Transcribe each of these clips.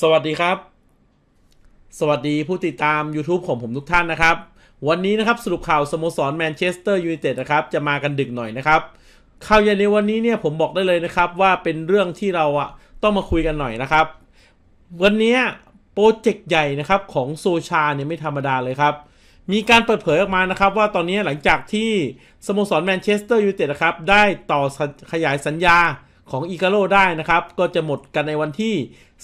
สวัสดีครับสวัสดีผู้ติดตาม YouTube ของผมทุกท่านนะครับ วันนี้นะครับสรุปข่าวสโมสรแมนเชสเตอร์ยูไนเต็ดนะครับ จะมากันดึกหน่อยนะครับข่าวเย็นในวันนี้เนี่ยผมบอกได้เลยนะครับว่าเป็นเรื่องที่เราอะต้องมาคุยกันหน่อยนะครับ วันนี้โปรเจกต์ใหญ่นะครับของโซชาเนี่ยไม่ธรรมดาเลยครับ มีการเปิดเผยออกมานะครับว่าตอนนี้หลังจากที่สโมสรแมนเชสเตอร์ยูไนเต็ดนะครับ ได้ต่อขยายสัญญาของอีกาโลได้นะครับก็จะหมดกันในวันที่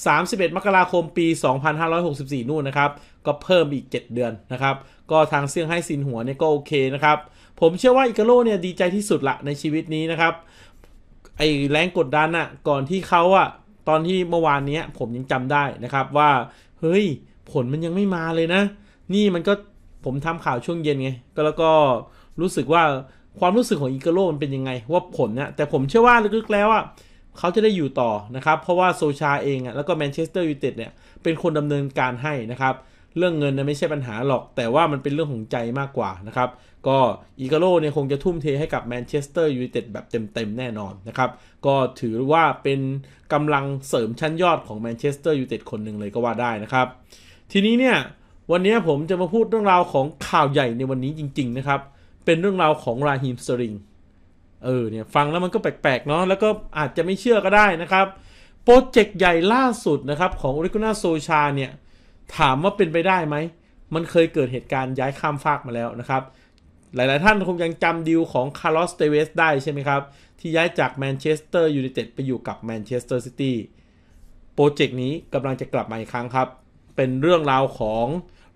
31 มกราคมปี 2564 นู่นนะครับ ก็เพิ่มอีก 7 เดือนนะครับ ก็ทางเซี่ยงไฮ้ซินหัวเนี่ยก็โอเคนะครับ ผมเชื่อว่าอีกาโลเนี่ยดีใจที่สุดละในชีวิตนี้นะครับไอแรงกดดันอะก่อนที่เขาอะตอนที่เมื่อวานนี้ผมยังจำได้นะครับว่าเฮ้ยผลมันยังไม่มาเลยนะ นี่มันก็ผมทำข่าวช่วงเย็นไงก็แล้วก็รู้สึกว่าความรู้สึกของอีกโลมันเป็นยังไง ว่าผลเนี่ยแต่ผมเชื่อว่าลึกๆแล้วอ่ะเขาจะได้อยู่ต่อนะครับ เพราะว่าโซชาเองอ่ะแล้วก็แมนเชสเตอร์ยูไนเต็ดเนี่ยเป็นคนดำเนินการให้นะครับ เรื่องเงินนยไม่ใช่ปัญหาหรอก แต่ว่ามันเป็นเรื่องของใจมากกว่านะครับ ก็อีกาโลเนี่ยคงจะทุ่มเทให้กับแมนเชสเตอร์ยูไนเต็ดแบบเต็มๆแน่นอนนะครับ ก็ถือว่าเป็นกำลังเสริมชั้นยอดของแมนเชสเตอร์ยูไนเต็ดคนหนึ่งเลยก็ว่าได้นะครับ ทีนี้เนี่ยวันนี้ผมจะมาพูดเรื่องราวของข่าวใหญ่ในวันนี้จริง ๆ นะครับเป็นเรื่องราวของราฮิมสริง เออเนี่ยฟังแล้วมันก็แปลกๆเนาะแล้วก็อาจจะไม่เชื่อก็ได้นะครับ โปรเจกต์ใหญ่ล่าสุดนะครับ ของอริกุน่าโซชาเนี่ย ถามว่าเป็นไปได้ไหม มันเคยเกิดเหตุการณ์ย้ายข้ามฟากมาแล้วนะครับ หลายๆท่านคงยังจำดีลของคาร์ลอสเตเวสได้ใช่ไหมครับ ที่ย้ายจากแมนเชสเตอร์ยูไนเต็ดไปอยู่กับแมนเชสเตอร์ซิตี้โปรเจกต์นี้กำลังจะกลับมาอีกครั้งครับเป็นเรื่องราวของ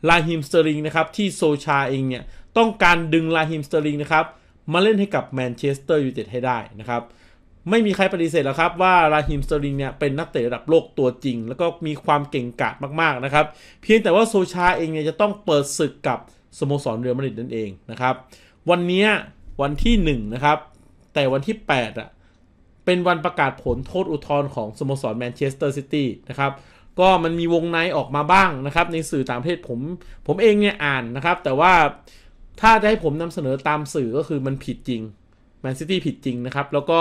ลาฮิมสเตอริงนะครับที่โซชาเองเนี่ยต้องการดึงลาฮิมสเตอริงนะครับ มาเล่นให้กับแมนเชสเตอร์ยูไนเต็ดให้ได้นะครับ ไม่มีใครปฏิเสธแล้วครับว่าราฮิมสเตอริงเนี่ย เป็นนักเตะระดับโลกตัวจริง แล้วก็มีความเก่งกาจมากๆนะครับ เพียงแต่ว่าโซชาเองเนี่ยจะต้องเปิดศึกกับ สโมสรเรอัลมาดริดนั่นเองนะครับ วันนี้วันที่ 1 นะครับ แต่วันที่ 8อ่ะเป็นวันประกาศผลโทษอุทธรณ์ของสโมสรแมนเชสเตอร์ซิตี้นะครับก็มันมีวงในออกมาบ้างนะครับในสื่อต่างประเทศผมผมเองเนี่ยอ่านนะครับ แต่ว่าถ้าจะให้ผมนำเสนอตามสื่อก็คือมันผิดจริงแมนซิตี้ผิดจริงนะครับ แล้วก็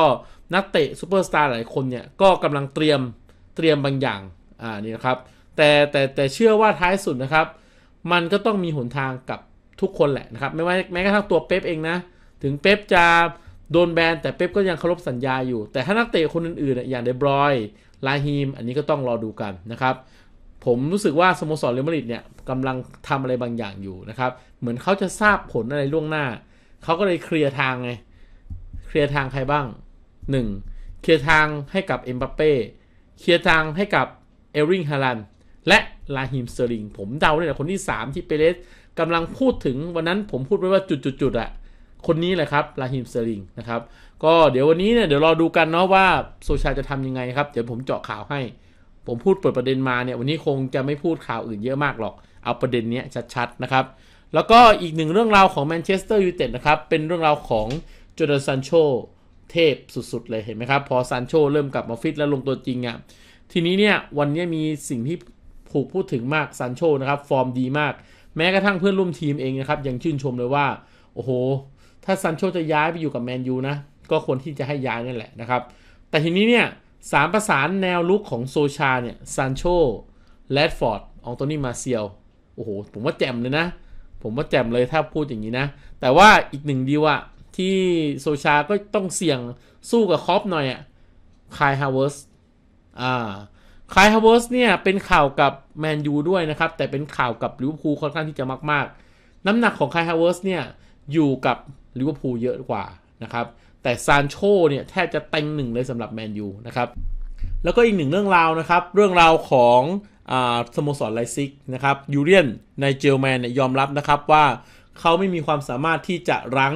นักเตะซูเปอร์สตาร์หลายคนเนี่ย ก็กำลังเตรียมเตรียมบางอย่างอ่านี่นะครับแต่แต่แต่เชื่อว่าท้ายสุดนะครับ มันก็ต้องมีหนทางกับทุกคนแหละนะครับ ไม่ว่าแม้กระทั่งตัวเป๊ปเองนะ ถึงเป๊ปจะโดนแบนแต่เป๊ปก็ยังเคารพสัญญาอยู่ แต่ถ้านักเตะคนอื่นๆอย่างเดบรอยลาฮีมอันนี้ก็ต้องรอดูกันนะครับผมรู้สึกว่า สโมสรเรอัลมาดริดเนี่ยกำลังทำอะไรบางอย่างอยู่นะครับ เหมือนเขาจะทราบผลอะไรล่วงหน้า เขาก็เลยเคลียร์ทางไง เคลียร์ทางใครบ้าง 1. เคลียร์ทางให้กับเอ็มบัปเป้เคลียร์ทางให้กับเอริงฮารันและลาฮิมสเตอร์ลิงผมเดาเนี่ยคนที่ 3 ที่เปเรสกำลังพูดถึงวันนั้นผมพูดไว้ว่าจุดๆอะคนนี้แหละครับลาฮิมสเตอร์ลิงนะครับก็เดี๋ยววันนี้เนี่ยเดี๋ยวรอดูกันเนาะว่าโซชาจะทำยังไงครับเดี๋ยวผมเจาะข่าวให้ผมพูดเปิดประเด็นมาเนี่ยวันนี้คงจะไม่พูดข่าวอื่นเยอะมากหรอก เอาประเด็นนี้ชัดๆนะครับ แล้วก็อีกหนึ่งเรื่องราวของแมนเชสเตอร์ยูไนเต็ดนะครับ เป็นเรื่องราวของจอร์แดนซันโชเทพสุดๆเลยเห็นไหมครับ พอซันโชเริ่มกลับมาฟิตแล้วลงตัวจริงอะ่ะทีนี้เนี่ยวันนี้มีสิ่งที่ผูกพูดถึงมากซันโชนะครับ ฟอร์มดีมาก แม้กระทั่งเพื่อนร่วมทีมเองนะครับยังชื่นชมเลยว่าโอ้โหถ้าซันโชจะย้ายไปอยู่กับแมนยูนะก็ควรที่จะให้ย้ายนั่นแหละนะครับแต่ทีนี้เนี่ยสามประสานแนวลุกของโซชาเนี่ยซานโชแรดฟอร์ดอองโตนี่มาเซียลโอ้โห ผมว่าแจ่มเลยนะ ผมว่าแจ่มเลยถ้าพูดอย่างนี้นะ แต่ว่าอีกหนึ่งดีว่าที่โซชาก็ต้องเสี่ยงสู้กับคอปหน่อยอะคายฮาวเวิร์สอ่าคายฮาวเวิร์สเนี่ยเป็นข่าวกับแมนยูด้วยนะครับ แต่เป็นข่าวกับลิเวอร์พูลค่อนข้างที่จะมาก ๆ น้ำหนักของคายฮาวเวิร์สเนี่ย อยู่กับลิเวอร์พูลเยอะกว่านะครับแต่ซานโชเนี่ยแทบจะเต็งหนึ่งเลยสำหรับแมนยูนะครับแล้วก็อีกหนึ่งเรื่องราวนะครับ เรื่องราวของสโมสรไลซิกนะครับยูเรียนในเจลแมนยอมรับนะครับว่าเขาไม่มีความสามารถที่จะรั้ง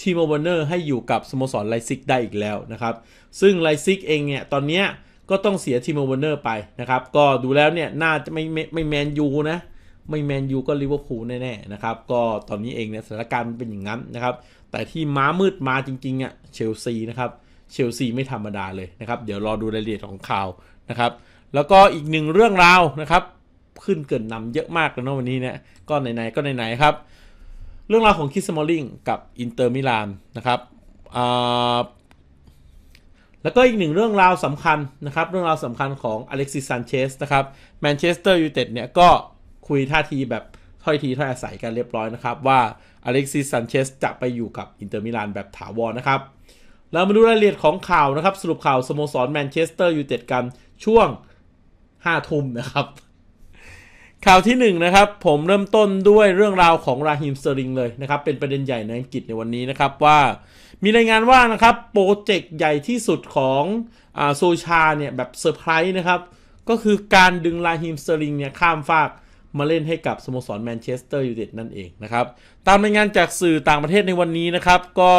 ทีมวอร์เนอร์ให้อยู่กับสโมสรไลซิกได้อีกแล้วนะครับซึ่งไลซิกเองเนี่ยตอนนี้ก็ต้องเสียทีมวอร์เนอร์ไปนะครับ ก็ดูแล้วเนี่ยน่าจะไม่ไม่แมนยูนะ ไม่แมนยูก็ลิเวอร์พูลแน่ๆนะครับ ก็ตอนนี้เองเนี่ยสถานการณ์เป็นอย่างนั้นนะครับแต่ที่ม้ามืดมาจริงๆอ่ะเชลซีนะครับ เชลซีไม่ธรรมดาเลยนะครับเดี๋ยวรอดูรายละเอียดของข่าวนะครับแล้วก็อีกหนึ่งเรื่องราวนะครับขึ้นเกินนำเยอะมากแล้วเนาะวันนี้เนี่ยก็ไหนๆก็ไหนๆครับเรื่องราวของคิสมอลลิงกับอินเตอร์มิลานนะครับแล้วก็อีกหนึ่งเรื่องราวสำคัญนะครับเรื่องราวสำคัญของอเล็กซิสซันเชสนะครับแมนเชสเตอร์ยูไนเต็ดเนี่ยก็คุยท่าทีแบบถ้อยทีถ้อยอาศัยกันเรียบร้อยนะครับว่าอเล็กซิสซันเชสจะไปอยู่กับ อินเตอร์มิลานแบบถาวรนะครับเรามาดูรายละเอียดของข่าวนะครับ สรุปข่าว สโมสร แมนเชสเตอร์ยูไนเต็ดกันช่วง5ทุ่มนะครับ ข่าวที่1นนะครับ ผมเริ่มต้นด้วยเรื่องราวของราฮิมสริงเลยนะครับ เป็นประเด็นใหญ่ในอังกฤษในวันนี้นะครับว่ามีรายงานว่านะครับโปรเจกต์ใหญ่ที่สุดของอโซชาเนี่ยแบบเซอร์ไพรส์นะครับก็คือการดึงราฮิมสริงเนี่ยข้ามฟากมาเล่นให้กับ สโมสร แมนเชสเตอร์ยูไนเต็ดนั่นเองนะครับ ตามรายงานจากสื่อต่างประเทศในวันนี้นะครับ ก็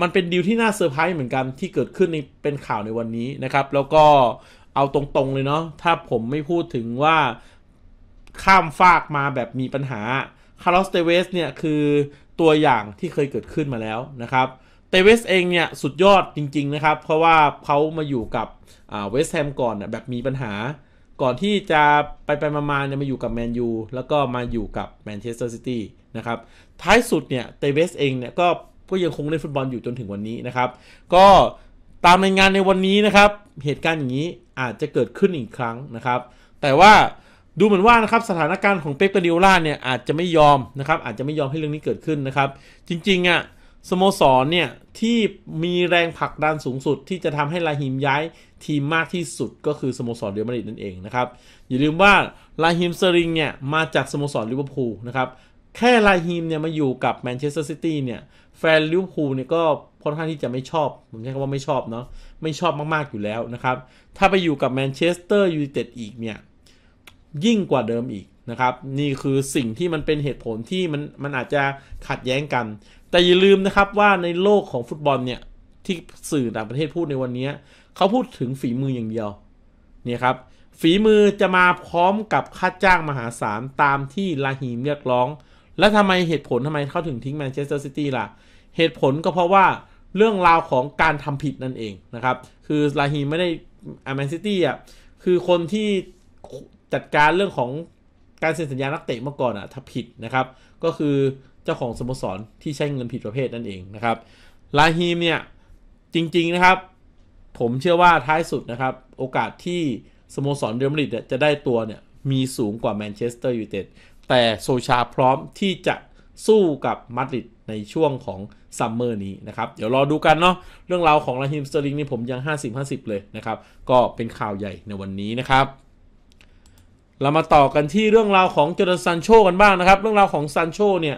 มันเป็นดีลที่น่าเซอร์ไพรส์เหมือนกันที่เกิดขึ้นในเป็นข่าวในวันนี้นะครับ แล้วก็เอาตรงๆเลยเนาะถ้าผมไม่พูดถึงว่าข้ามฟากมาแบบมีปัญหาคาร์ลสเตเวสเนี่ย คือตัวอย่างที่เคยเกิดขึ้นมาแล้วนะครับเตเวสเองเนี่ยสุดยอดจริงๆนะครับเพราะว่าเขามาอยู่กับเวสแฮมก่อนแบบมีปัญหาก่อนที่จะไปไปมาๆเนี่ยมาอยู่กับแมนยูแล้วก็มาอยู่กับแมนเชสเตอร์ซิตี้นะครับท้ายสุดเนี่ยเตเวสเองเนี่ยก็ก็ยังคงเล่นฟุตบอลอยู่จนถึงวันนี้นะครับก็ตามในงานในวันนี้นะครับ เหตุการณ์อย่างนี้อาจจะเกิดขึ้นอีกครั้งนะครับ แต่ว่าดูเหมือนว่านะครับสถานการณ์ของเป๊ปกาดิโอล่าเนี่ยอาจจะไม่ยอมนะครับอาจจะไม่ยอมให้เรื่องนี้เกิดขึ้นนะครับ จริงๆอะ่ะสโมสรเนี่ยที่มีแรงผลักดันสูงสุด ที่จะทำให้ลาฮิมย้ายทีมมากที่สุดก็คือสโมสรเรอัลมาดริดนั่นเองนะครับอย่าลืมว่าลาฮิมเซริงเนี่ยมาจากสโมสรลิเวอร์พูลนะครับแค่ลาฮิมเนี่ยมาอยู่กับแมนเชสเตอร์ซิตี้เนี่ยแฟนลิเวอร์พูลเนี่ยก็ค่อนข้างที่จะไม่ชอบผมใช้คำว่าไม่ชอบเนาะไม่ชอบมากๆอยู่แล้วนะครับถ้าไปอยู่กับแมนเชสเตอร์ยูไนเต็ดอีกเนี่ยยิ่งกว่าเดิมอีกนะครับนี่คือสิ่งที่มันเป็นเหตุผลที่มันมันอาจจะขัดแย้งกันแต่อย่าลืมนะครับว่าในโลกของฟุตบอลเนี่ย ที่สื่อต่างประเทศพูดในวันนี้ เขาพูดถึงฝีมืออย่างเดียวเนี่ยครับ ฝีมือจะมาพร้อมกับค่าจ้างมหาศาล ตามที่ลาฮีมเรียกร้อง และทำไมเหตุผลทำไมเขาถึงทิ้งแมนเชสเตอร์ซิตี้ล่ะ เหตุผลก็เพราะว่าเรื่องราวของการทำผิดนั่นเองนะครับ คือลาฮีมไม่ได้อแมนซิตี้อ่ะคือคนที่จัดการเรื่องของการเซ็นสัญญานักเตะเมื่อก่อนอ่ะถ้าผิดนะครับก็คือเจ้าของสโมสรที่ใช้เงินผิดประเภทนั่นเองนะครับลาฮีมเนี่ยจริงๆนะครับ ผมเชื่อว่าท้ายสุดนะครับ โอกาสที่สโมสรเดลมาริดจะได้ตัวเนี่ยมีสูงกว่าแมนเชสเตอร์ยูไนเต็ดแต่โซชาพร้อมที่จะสู้กับมาดริดในช่วงของซัมเมอร์นี้นะครับ เดี๋ยวรอดูกันเนาะเรื่องราวของลาฮิมสเตอร์ลิงนี่ผมยัง 50-50 เลยนะครับ ก็เป็นข่าวใหญ่ในวันนี้นะครับ เรามาต่อกันที่เรื่องราวของจอร์แดนซันโชกันบ้างนะครับ เรื่องราวของซันโชเนี่ย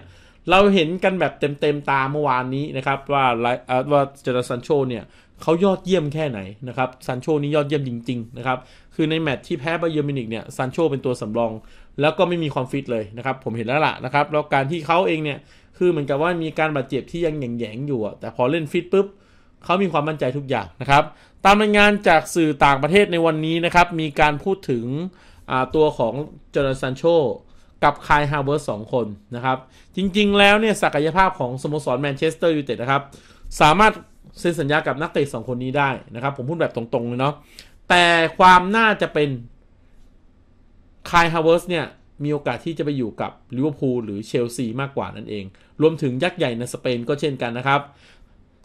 เราเห็นกันแบบเต็มๆตาเมื่อวานนี้นะครับ ว่าไลว่าเจอร์ซันโชเนี่ยเขายอดเยี่ยมแค่ไหนนะครับซันโชนี่ยอดเยี่ยมจริงๆนะครับคือในแมตช์ที่แพ้บาเยอร์มินิกเนี่ยซันโชเป็นตัวสำรอง แล้วก็ไม่มีความฟิตเลยนะครับผมเห็นแล้วล่ะนะครับแล้วการที่เขาเองเนี่ยคือเหมือนกับว่ามีการบาดเจ็บที่ยังแยงๆอยู่ แต่พอเล่นฟิตปุ๊บเขามีความมั่นใจทุกอย่างนะครับตามรายงานจากสื่อต่างประเทศในวันนี้นะครับมีการพูดถึงตัวของจอร์แดนซันโชกับคายฮาวเวิร์สสองคนนะครับ จริงๆ แล้วเนี่ย ศักยภาพของสโมสรแมนเชสเตอร์ยูไนเต็ดนะครับ สามารถเซ็นสัญญากับนักเตะสองคนนี้ได้นะครับ ผมพูดแบบตรง ๆ เลยเนาะแต่ความน่าจะเป็นคายฮาวเวิร์สเนี่ย มีโอกาสที่จะไปอยู่กับลิเวอร์พูลหรือเชลซีมากกว่านั่นเอง รวมถึงยักษ์ใหญ่ในสเปน ก็เช่นกันนะครับ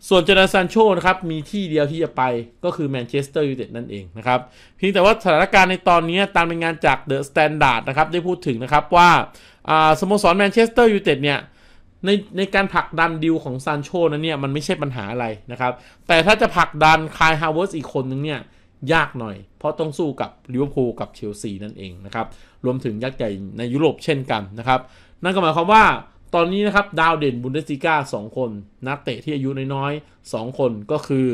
ส่วนเจนาซานโชนะครับมีที่เดียวที่จะไปก็คือแมนเชสเตอร์ยูไนเต็ดนั่นเองนะครับเพียงแต่ว่าสถานการณ์ในตอนนี้ตามรายงานจากเดอะสแตนดาร์ดนะครับ ได้พูดถึงนะครับว่าสโมสรแมนเชสเตอร์ยูไนเต็ดเนี่ย ในในการผลักดันดิวของซานโชนั้นเนี่ยมันไม่ใช่ปัญหาอะไรนะครับ แต่ถ้าจะผลักดันคายฮาวเวิร์สอีกคนนึงเนี่ย ยากหน่อยเพราะต้องสู้กับลิเวอร์พูลกับเชลซีนั่นเองนะครับรวมถึงยักษ์ใหญ่ในยุโรปเช่นกันนะครับนั่นก็หมายความว่าตอนนี้นะครับดาวเด่นบุนเดสซิก้างคน นักเตะที่อายุน้อยๆ 2 คนก็คือ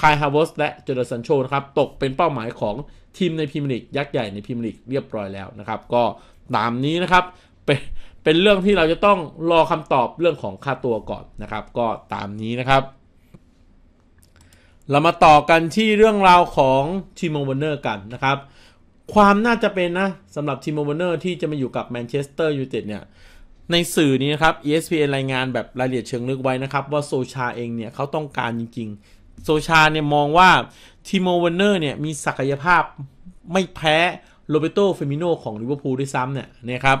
คายฮาวเวสและเจอร์ซันโชนะครับ ตกเป็นเป้าหมายของทีมในพิม์ลีกยักษ์ใหญ่ในพิม์ลีกเรียบร้อยแล้วนะครับก็ตามนี้นะครับ เป็นเป็นเรื่องที่เราจะต้องรอคำตอบเรื่องของค่าตัวก่อนนะครับ ก็ตามนี้นะครับ เรามาต่อกันที่เรื่องราวของทีมโมเนอร์กันนะครับ ความน่าจะเป็นนะสำหรับทีมโมเนอร์ที่จะมาอยู่กับแมนเชสเตอร์ยูไนเต็ดเนี่ยในสื่อนี้นะครับ ESPN รายงานแบบรายละเอียดเชิงลึกไว้นะครับว่าโซชาเองเนี่ยเขาต้องการจริงๆ โซชาเนี่ยมองว่าทีโมวันเนอร์เนี่ยมีศักยภาพไม่แพ้โรเบโตเฟมิโนของลิเวอร์พูลด้วยซ้ำเนี่ยนะครับ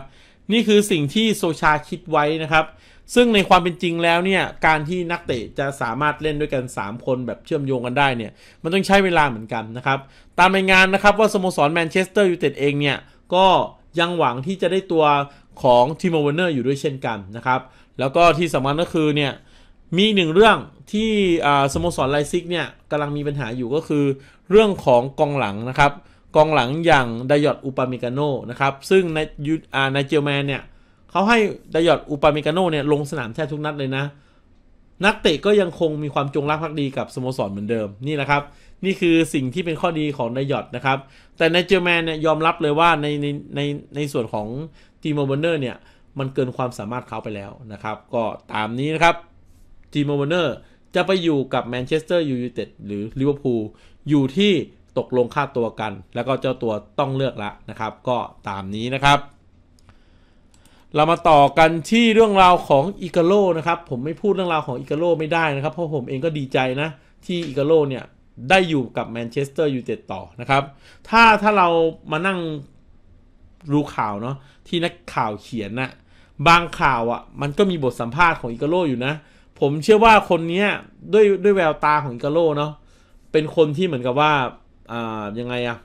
นี่คือสิ่งที่โซชาคิดไว้นะครับ ซึ่งในความเป็นจริงแล้วเนี่ยการที่นักเตะจะสามารถเล่นด้วยกัน 3 คนแบบเชื่อมโยงกันได้เนี่ยมันต้องใช้เวลาเหมือนกันนะครับตามรายงานนะครับว่าสโมสรแมนเชสเตอร์ยูไนเต็ดเองเนี่ยก็ยังหวังที่จะได้ตัวของทีมวอร์เนอร์อยู่ด้วยเช่นกันนะครับ แล้วก็ที่สำคัญก็คือเนี่ยมีหนึ่งเรื่องที่สโมสรไลซิกเนี่ยกำลังมีปัญหาอยู่ก็คือ เรื่องของกองหลังนะครับ กองหลังอย่างดายอตอุปามิกาโนนะครับ ซึ่งในยอาในเจลแมนเนี่ยเขาให้ดายอตอุปามิกาโนเนี่ยลงสนามแทบทุกนัดเลยนะนักเตะก็ยังคงมีความจงรักภักดีกับสโมสรเหมือนเดิมนี่แหละครับ นี่คือสิ่งที่เป็นข้อดีของนายยอดนะครับ แต่ในเจอแมนเนี่ยยอมรับเลยว่าในในในในส่วนของทีมโมเบเนอร์เนี่ย มันเกินความสามารถเขาไปแล้วนะครับ ก็ตามนี้นะครับทีมโมเบเนอร์จะไปอยู่กับแมนเชสเตอร์ยูไนเต็ดหรือลิเวอร์พูลอยู่ที่ตกลงค่าตัวกัน แล้วก็เจ้าตัวต้องเลือกละนะครับ ก็ตามนี้นะครับเรามาต่อกันที่เรื่องราวของอิกาโลนะครับผมไม่พูดเรื่องราวของอิกาโลไม่ได้นะครับ เพราะผมเองก็ดีใจ นะที่อิกาโลเนี่ยได้อยู่กับแมนเชสเตอร์ยูไนเต็ดต่อนะครับถ้าถ้าเรามานั่งรู้ข่าวเนาะที่นักข่าวเขียนนะบางข่าวอะ่ะมันก็มีบทสัมภาษณ์ของอิกาโลอยู่นะ ผมเชื่อว่าคนนี้ด้วยด้วยแววตาของอิกาโลเนาะเป็นคนที่เหมือนกับว่าอ่ายังไงอะ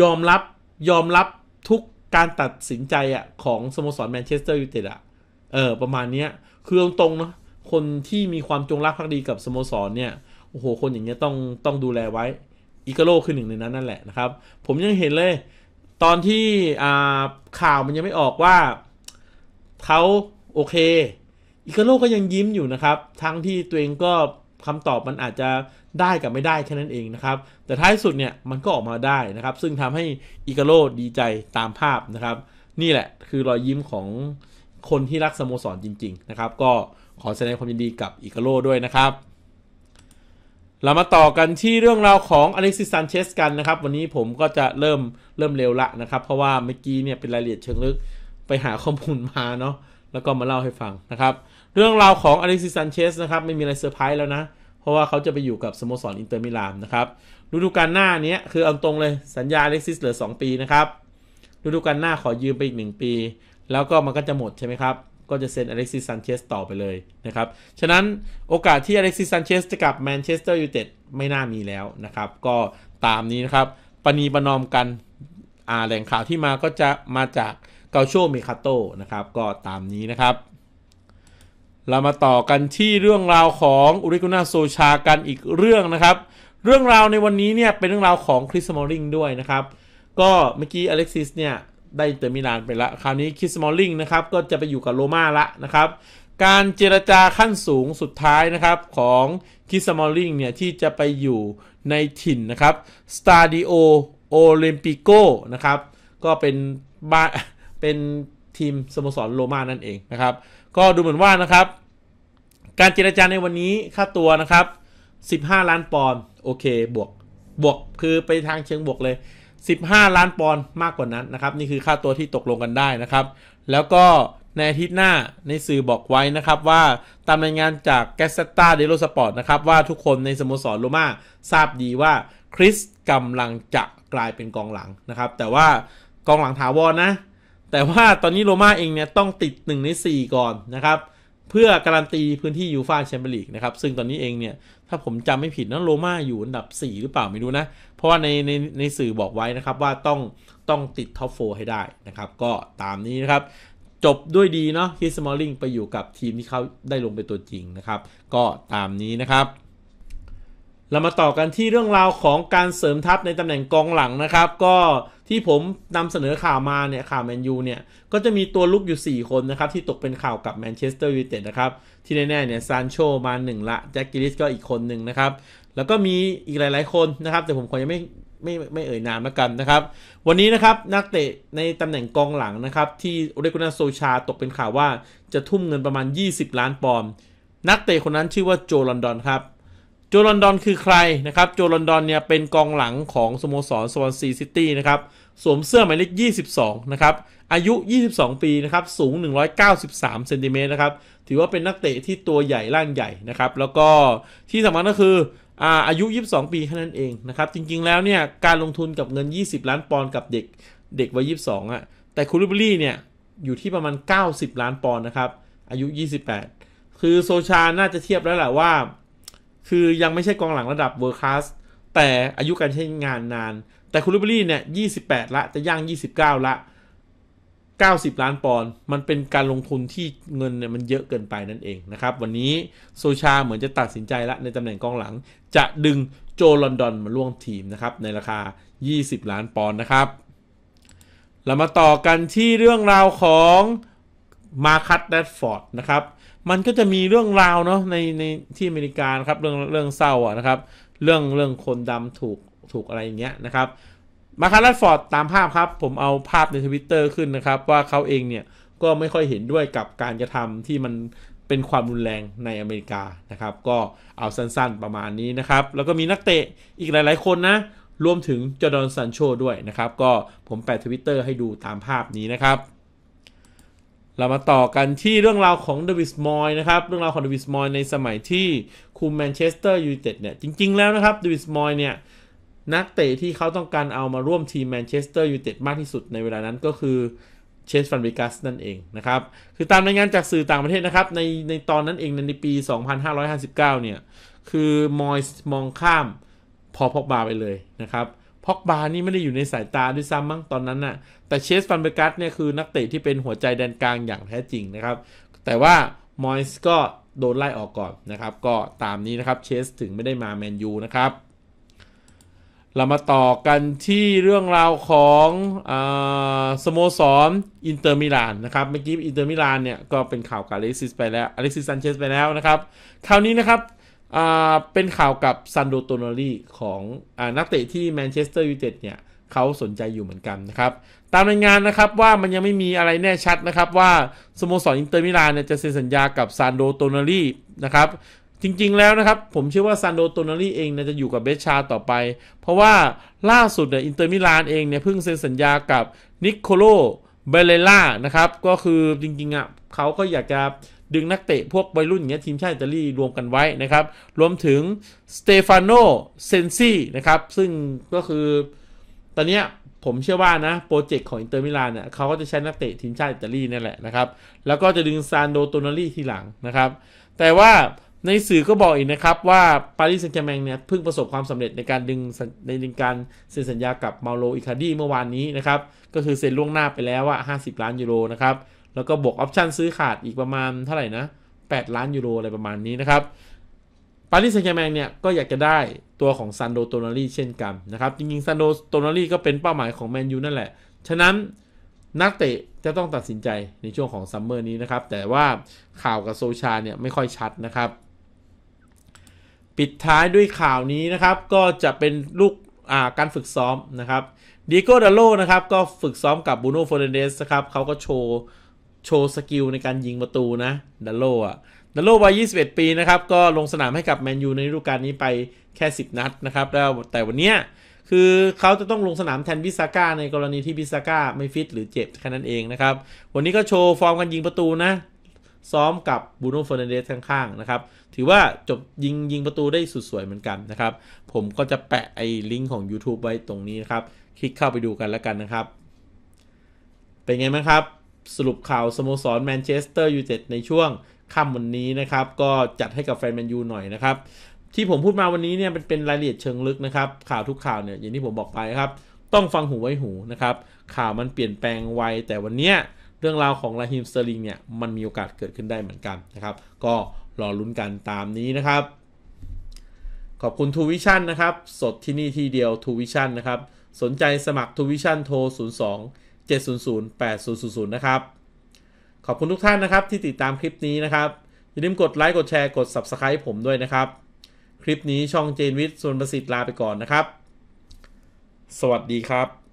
ยอมรับยอมรับทุกการตัดสินใจอะของสโมสรแมนเชสเตอร์ยูไนเต็ดอะเออประมาณเนี้ยคือตรงๆเนาะคนที่มีความจงรักภักดีกับสโมสรเนี่ย โอ้โหคนอย่างเงี้ยต้องต้องดูแลไว้อิกาโลคือหนึ่งในนั้นนั่นแหละนะครับ ผมยังเห็นเลย ตอนที่อ่าข่าวมันยังไม่ออกว่าเขาโอเคอิกาโลก็ยังยิ้มอยู่นะครับ ทั้งที่ตัวเองก็คำตอบมันอาจจะได้กับไม่ได้แค่นั้นเองนะครับแต่ท้ายสุดเนี่ยมันก็ออกมาได้นะครับซึ่งทำให้อิกาโลดีใจตามภาพนะครับนี่แหละคือรอยยิ้มของคนที่รักสโมสรจริงๆนะครับก็ขอแสดงความยินดีกับอิกาโลด้วยนะครับเรามาต่อกันที่เรื่องราวของอเล็กซิสซันเชสกันนะครับ วันนี้ผมก็จะเริ่มเริ่มเร็วละนะครับเพราะว่า เมื่อกี้เนี่ยเป็นรายละเอียดเชิงลึกไปหาข้อมูลมาเนาะแล้วก็มาเล่าให้ฟังนะครับเรื่องราวของอเล็กซิสซันเชสนะครับไม่มีอะไรเซอร์ไพรส์แล้วนะราะว่าเขาจะไปอยู่กับสโมสรอินเตอร์มิลานนะครับฤดูกาลหน้านี้คือเอาตรงเลยสัญญาเล็กซิสเหลือ 2 ปีนะครับฤดูกาลหน้าขอยืมไปอีก 1 ปี แล้วก็มันก็จะหมดใช่ไหมครับ ก็จะเซ็นอเล็กซิสซันเชสต่อไปเลยนะครับ ฉะนั้นโอกาสที่อเล็กซิสซันเชสจะกลับแมนเชสเตอร์ยูไนเต็ดไม่น่ามีแล้วนะครับ ก็ตามนี้นะครับ ปณีประนอมกันแหล่งข่าวที่มาก็จะมาจากเกาโชเมคาโตนะครับก็ตามนี้นะครับเรามาต่อกันที่เรื่องราวของอุริกุนาโซชากันอีกเรื่องนะครับเรื่องราวในวันนี้เนี่ยเป็นเรื่องราวของคริสมอลลิงด้วยนะครับ ก็เมื่อกี้อเล็กซิสเนี่ยได้เตอร์มิลานไปละคราวนี้คริสมอลลิงนะครับก็จะไปอยู่กับโรม่าละนะครับ การเจรจาขั้นสูงสุดท้ายนะครับของคริสมอลลิงเนี่ยที่จะไปอยู่ในถิ่นนะครับสตาดิโอโอลิมปิโกนะครับ ก็เป็นบ้านเป็นทีมสโมสรโรม่านั่นเองนะครับก็ดูเหมือนว่านะครับ การเจรจาในวันนี้ค่าตัวนะครับ 15 ล้านปอนด์โอเค บวก บวกคือไปทางเชิงบวกเลย 15 ล้านปอนด์มากกว่านั้นนะครับ นี่คือค่าตัวที่ตกลงกันได้นะครับ แล้วก็ ในอาทิตย์หน้าในสื่อบอกไว้นะครับว่าตามรายงานจากแกสตาเดโลสปอร์ตนะครับ ว่าทุกคนในสโมสรโรมาทราบดีว่าคริสกำลังจะกลายเป็นกองหลังนะครับแต่ว่ากองหลังถาวรนนะแต่ว่าตอนนี้โรม่าเองเนี่ย ต้องติด 1 ใน 4 ก่อนนะครับ เพื่อการันตีพื้นที่ยูฟาแชมเปี้ยนลีกนะครับ ซึ่งตอนนี้เองเนี่ยถ้าผมจำไม่ผิดนันโรม่าอยู่อันดับ 4 หรือเปล่าไม่รู้นะ เพราะว่าในในในสื่อบอกไว้นะครับว่าต้องต้องติดท็อปโฟให้ได้นะครับ ก็ตามนี้นะครับ จบด้วยดีเนาะคิสมอลลิงไปอยู่กับทีมที่เขาได้ลงเป็นตัวจริงนะครับ ก็ตามนี้นะครับเรามาต่อกันที่เรื่องราวของการเสริมทัพในตำแหน่งกองหลังนะครับ ก็ที่ผมนำเสนอข่าวมาเนี่ยข่าวแมนยูเนี่ยก็จะมีตัวลุกอยู่ 4 คนนะครับที่ตกเป็นข่าวกับแมนเชสเตอร์ยูไนเต็ดนะครับที่แน่ๆเนี่ยซานโชมา 1 ละแจ็คกิลิสก็อีกคนหนึ่งนะครับ แล้วก็มีอีกหลาย ๆ คนนะครับ แต่ผมคงยังไม่ไม่ไม่เอ่ยนามแล้วกันนะครับ วันนี้นะครับนักเตะในตำแหน่งกองหลังนะครับ ที่เรกุนาโซชา ตกเป็นข่าวว่าจะทุ่มเงินประมาณ 20 ล้านปอนด์นักเตะคนนั้นชื่อว่าโจลอนดอนครับโจลอนดอนคือใครนะครับโจลอนดอนเนี่ยเป็นกองหลังของสโมสรสวอนซีซิตี้นะครับสวมเสื้อหมายเลข22นะครับ อายุ 22 ปีนะครับสูง 193เซนติเมตรนะครับถือว่าเป็นนักเตะที่ตัวใหญ่ร่างใหญ่นะครับ แล้วก็ที่สำคัญก็คืออายุ 22 ปีแค่นั้นเองนะครับ จริงๆแล้วเนี่ยการลงทุนกับเงิน 20 ล้านปอนด์กับเด็กเด็กวัย22อะ่ะแต่คูลิบรี่เนี่ยอยู่ที่ประมาณ90 ล้านปอนด์นะครับอายุ 28 คือโซชาน่าจะเทียบแล้วแหละว่าคือยังไม่ใช่กองหลังระดับเวอร์คัสแต่อายุการใช้งานนานแต่คูลิบรี่เนี่ย 28 ละ จะย่าง 29 ละ 90 ล้านปอนด์มันเป็นการลงทุนที่เงินเนี่ยมันเยอะเกินไปนั่นเองนะครับ วันนี้โซชาเหมือนจะตัดสินใจละในตำแหน่งกองหลัง จะดึงโจลอนดอนมาร่วมทีมนะครับ ในราคา 20 ล้านปอนด์นะครับ เรามาต่อกันที่เรื่องราวของมาคัตแดดฟอร์ดนะครับ มันก็จะมีเรื่องราวเนาะในในที่อเมริกาครับ เรื่องเรื่องเศร้าอ่ะนะครับ เรื่องเรื่องคนดำถูกถูกอะไรอย่างเงี้ยนะครับมาคัตแดดฟอร์ดตามภาพครับผมเอาภาพในทวิตเตอร์ขึ้นนะครับ ว่าเขาเองเนี่ยก็ไม่ค่อยเห็นด้วยกับการกระทำที่มันเป็นความรุนแรงในอเมริกานะครับ ก็เอาสั้นๆประมาณนี้นะครับ แล้วก็มีนักเตะอีกหลาย ๆ คนนะรวมถึงจอร์แดนซันโชด้วยนะครับ ก็ผมแปะทวิตเตอร์ให้ดูตามภาพนี้นะครับเรามาต่อกันที่เรื่องราวของเดวิสมอยนะครับ เรื่องราวของเดวิสมอยในสมัยที่คุมแมนเชสเตอร์ยูไนเต็ดเนี่ย จริงๆ แล้วนะครับ เดวิสมอยเนี่ย นักเตะที่เขาต้องการเอามาร่วมทีมแมนเชสเตอร์ยูไนเต็ดมากที่สุดในเวลานั้นก็คือเชสฟันเบกัสนั่นเองนะครับ คือตามรายงานจากสื่อต่างประเทศนะครับ ในในตอนนั้นเอง ในปี 2559 เนี่ย คือมอย์มองข้ามพอพอกบาไปเลยนะครับพอกบานี่ไม่ได้อยู่ในสายตาด้วยซ้ำมั้งตอนนั้นน่ะ แต่เชสฟันเบกัสเนี่ยคือนักเตะที่เป็นหัวใจแดนกลางอย่างแท้จริงนะครับ แต่ว่ามอยส์ก็โดนไล่ออกก่อนนะครับ ก็ตามนี้นะครับเชสถึงไม่ได้มาแมนยูนะครับ เรามาต่อกันที่เรื่องราวของอสโมสรอินเตอร์มิลานนะครับเมื่อกี้อินเตอร์มิลานเนี่ยก็เป็นข่าวกับอเล็กซิสไปแล้วอเล็กซิสซันเชสไปแล้วนะครับคราวนี้นะครับเป็นข่าวกับซันโดโตนารีของอนักเตะที่แมนเชสเตอร์ยูไนเต็ดเนี่ยเขาสนใจอยู่เหมือนกันนะครับ ตามรายงานนะครับว่ามันยังไม่มีอะไรแน่ชัดนะครับว่า สโมสรอินเตอร์มิลานเนี่ยจะเซ็นสัญญากับซันโดโตนารีนะครับจริงๆแล้วนะครับผมเชื่อว่าซันโดโตนารีเองเน่จะอยู่กับเบชาต่อไป เพราะว่าล่าสุดเนี่ยอินเตอร์มิลานเองเนี่ยเพิ่งเซ็นสัญญากับนิโคโลเบเลล่านะครับก็คือจริงๆอ่ะเขาก็อยากจะดึงนักเตะพวกวัยรุ่นอย่างเงี้ยทีมชาติอิตาลีรวมกันไว้นะครับ รวมถึงสเตฟานโนเซนซีนะครับ ซึ่งก็คือตอนเนี้ยผมเชื่อว่านะโปรเจกต์ของอินเตอร์มิลานเนี่ยเขาก็จะใช้นักเตะทีมชาติอิตาลีนี่แหละนะครับ แล้วก็จะดึงซานโดโตนารีทีหลังนะครับ แต่ว่าในสื่อก็บอกอีกนะครับว่าปารีสแซงต์แชร์แมงเนี่ยเพิ่งประสบความสำเร็จในการดึงในดึงการเซ็นสัญญากับเมาโลอิคาดีเมื่อวานนี้นะครับก็คือเซ็นล่วงหน้าไปแล้วว่า50 ล้านยูโรนะครับแล้วก็บวกออปชันซื้อขาดอีกประมาณเท่าไหร่นะ 8 ล้านยูโรอะไรประมาณนี้นะครับ ปารีสแซงต์แชร์แมงเนี่ยก็อยากจะได้ตัวของซันโดโตนารีเช่นกันนะครับ จริงๆซันโดโตนารีก็เป็นเป้าหมายของแมนยูนั่นแหละ ฉะนั้นนักเตะจะต้องตัดสินใจในช่วงของซัมเมอร์นี้นะครับ แต่ว่าข่าวกับโซชาเนี่ยไม่ค่อยชัดนะครับ ปิดท้ายด้วยข่าวนี้นะครับ ก็จะเป็นลูกการฝึกซ้อมนะครับ ดิโก้ดัลโลนะครับก็ฝึกซ้อมกับบูโน่ฟอร์เดนเดสครับเขาก็โชว์โชว์สกิลในการยิงประตูนะดัลโลอ่ะดัลโลวัย 21 ปีนะครับ ก็ลงสนามให้กับแมนยูในฤดูกาลนี้ไปแค่ 10 นัดนะครับแล้วแต่วันเนี้ยคือเขาจะต้องลงสนามแทนบิซาก้า ในกรณีที่บิซาก้าไม่ฟิตหรือเจ็บแค่นั้นเองนะครับ วันนี้ก็โชว์ฟอร์มการยิงประตูนะ ซ้อมกับบูโนเฟอร์นนเดสข้างๆนะครับ ถือว่าจบยิงยิงประตูได้สุดสวยเหมือนกันนะครับ ผมก็จะแปะไอ้ลิงก์ของ YouTube ไว้ตรงนี้นะครับคลิกเข้าไปดูกันแล้วกันนะครับ เป็นไงบ้างครับสรุปข่าวสโมสรแมนเชสเตอร์ยูไนเต็ดในช่วงค่ำวันนี้นะครับก็จัดให้กับแฟนแมนยูหน่อยนะครับ ที่ผมพูดมาวันนี้เนี่ยมันเป็นรายละเอียดเชิงลึกนะครับ ข่าวทุกข่าวเนี่ยอย่างที่ผมบอกไปครับ ต้องฟังหูไว้หูนะครับ ข่าวมันเปลี่ยนแปลงไว แต่วันเนี้ยเรื่องราวของราฮิมสเตอร์ลิงเนี่ย มันมีโอกาสเกิดขึ้นได้เหมือนกันนะครับ ก็รอลุ้นกันตามนี้นะครับ ขอบคุณทูวิชั่นนะครับสดที่นี่ที่เดียวทูวิชั่นนะครับสนใจสมัครทูวิชั่นโทร 02 7008000 นะครับ ขอบคุณทุกท่านนะครับที่ติดตามคลิปนี้นะครับ อย่าลืมกดไลค์กดแชร์กด Subscribe ผมด้วยนะครับ คลิปนี้ช่องเจนวิทย์ส่วนประสิทธิ์ลาไปก่อนนะครับ สวัสดีครับ